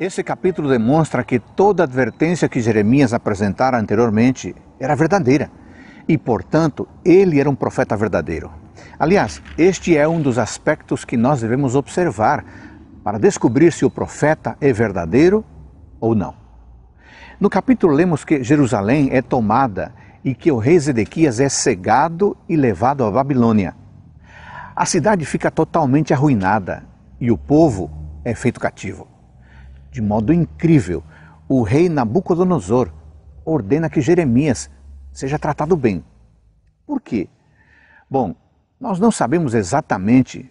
Esse capítulo demonstra que toda a advertência que Jeremias apresentara anteriormente era verdadeira e, portanto, ele era um profeta verdadeiro. Aliás, este é um dos aspectos que nós devemos observar para descobrir se o profeta é verdadeiro ou não. No capítulo lemos que Jerusalém é tomada e que o rei Zedequias é cegado e levado à Babilônia. A cidade fica totalmente arruinada e o povo é feito cativo. De modo incrível, o rei Nabucodonosor ordena que Jeremias seja tratado bem. Por quê? Bom, nós não sabemos exatamente,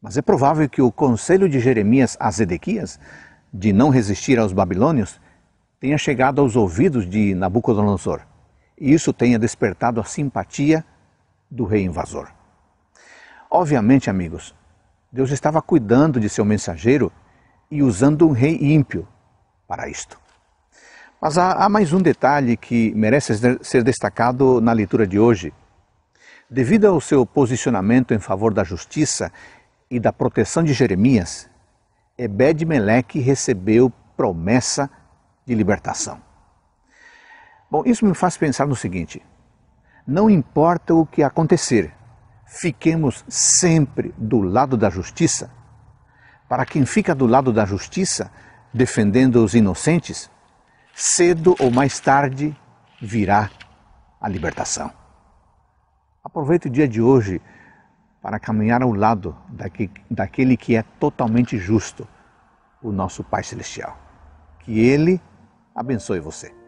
mas é provável que o conselho de Jeremias a Zedequias de não resistir aos babilônios tenha chegado aos ouvidos de Nabucodonosor e isso tenha despertado a simpatia do rei invasor. Obviamente, amigos, Deus estava cuidando de seu mensageiro e usando um rei ímpio para isto. Mas há, há mais um detalhe que merece ser destacado na leitura de hoje. Devido ao seu posicionamento em favor da justiça e da proteção de Jeremias, Ebed-Meleque recebeu promessa de libertação. Bom, isso me faz pensar no seguinte: não importa o que acontecer, fiquemos sempre do lado da justiça para quem fica do lado da justiça, defendendo os inocentes, cedo ou mais tarde virá a libertação. Aproveite o dia de hoje para caminhar ao lado daquele que é totalmente justo, o nosso Pai Celestial. Que Ele abençoe você.